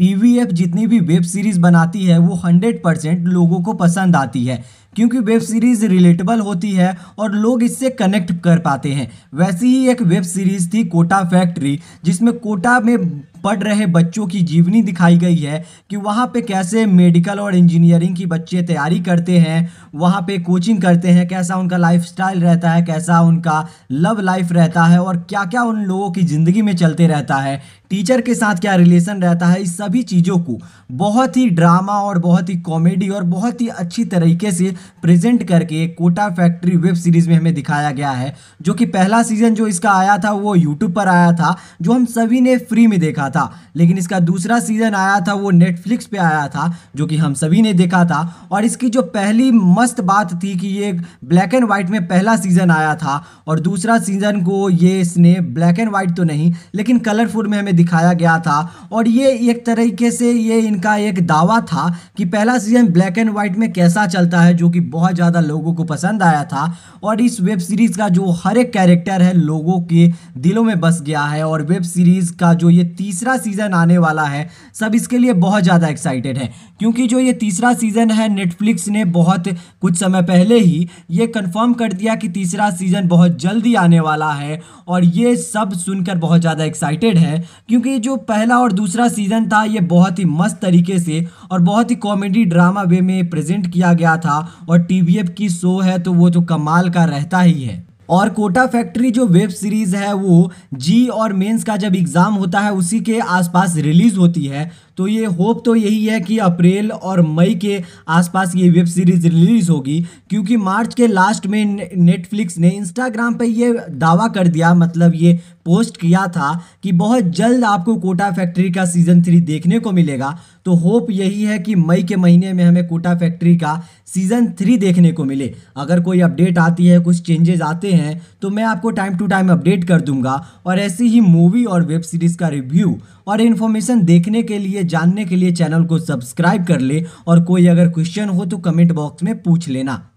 TVF जितनी भी web series बनाती है वो 100 परसेंट लोगों को पसंद आती है क्योंकि वेब सीरीज़ रिलेटेबल होती है और लोग इससे कनेक्ट कर पाते हैं वैसी ही एक वेब सीरीज़ थी कोटा फैक्ट्री जिसमें कोटा में पढ़ रहे बच्चों की जीवनी दिखाई गई है कि वहाँ पे कैसे मेडिकल और इंजीनियरिंग की बच्चे तैयारी करते हैं वहाँ पे कोचिंग करते हैं कैसा उनका लाइफ रहता है कैसा उनका लव लाइफ रहता है और क्या क्या उन लोगों की ज़िंदगी में चलते रहता है टीचर के साथ क्या रिलेशन रहता है इस सब सभी चीज़ों को बहुत ही ड्रामा और बहुत ही कॉमेडी और बहुत ही अच्छी तरीके से प्रेजेंट करके कोटा फैक्ट्री वेब सीरीज़ में हमें दिखाया गया है जो कि पहला सीज़न जो इसका आया था वो यूट्यूब पर आया था जो हम सभी ने फ्री में देखा था लेकिन इसका दूसरा सीज़न आया था वो नेटफ्लिक्स पर आया था जो कि हम सभी ने देखा था और इसकी जो पहली मस्त बात थी कि ये ब्लैक एंड वाइट में पहला सीज़न आया था और दूसरा सीज़न को ये इसने ब्लैक एंड वाइट तो नहीं लेकिन कलरफुल में हमें दिखाया गया था और ये एक तरीके से ये इनका एक दावा था कि पहला सीजन ब्लैक एंड वाइट में कैसा चलता है जो कि बहुत ज़्यादा लोगों को पसंद आया था और इस वेब सीरीज़ का जो हर एक कैरेक्टर है लोगों के दिलों में बस गया है और वेब सीरीज़ का जो ये तीसरा सीज़न आने वाला है सब इसके लिए बहुत ज़्यादा एक्साइटेड है क्योंकि जो ये तीसरा सीज़न है नेटफ्लिक्स ने बहुत कुछ समय पहले ही ये कन्फर्म कर दिया कि तीसरा सीज़न बहुत जल्दी आने वाला है और ये सब सुनकर बहुत ज़्यादा एक्साइटेड है क्योंकि जो पहला और दूसरा सीज़न था था ये बहुत ही मस्त तरीके से और बहुत ही कॉमेडी ड्रामा वे में प्रेजेंट किया गया था और टी की शो है तो वो तो कमाल का रहता ही है और कोटा फैक्ट्री जो वेब सीरीज़ है वो जी और मेंस का जब एग्ज़ाम होता है उसी के आसपास रिलीज़ होती है तो ये होप तो यही है कि अप्रैल और मई के आसपास ये वेब सीरीज़ रिलीज़ होगी क्योंकि मार्च के लास्ट में नेटफ्लिक्स ने इंस्टाग्राम पे ये दावा कर दिया मतलब ये पोस्ट किया था कि बहुत जल्द आपको कोटा फैक्ट्री का सीज़न थ्री देखने को मिलेगा तो होप यही है कि मई के महीने में हमें कोटा फैक्ट्री का सीज़न थ्री देखने को मिले अगर कोई अपडेट आती है कुछ चेंजेस आते हैं तो मैं आपको टाइम टू टाइम अपडेट कर दूंगा और ऐसी ही मूवी और वेब सीरीज़ का रिव्यू और इन्फॉर्मेशन देखने के लिए जानने के लिए चैनल को सब्सक्राइब कर ले और कोई अगर क्वेश्चन हो तो कमेंट बॉक्स में पूछ लेना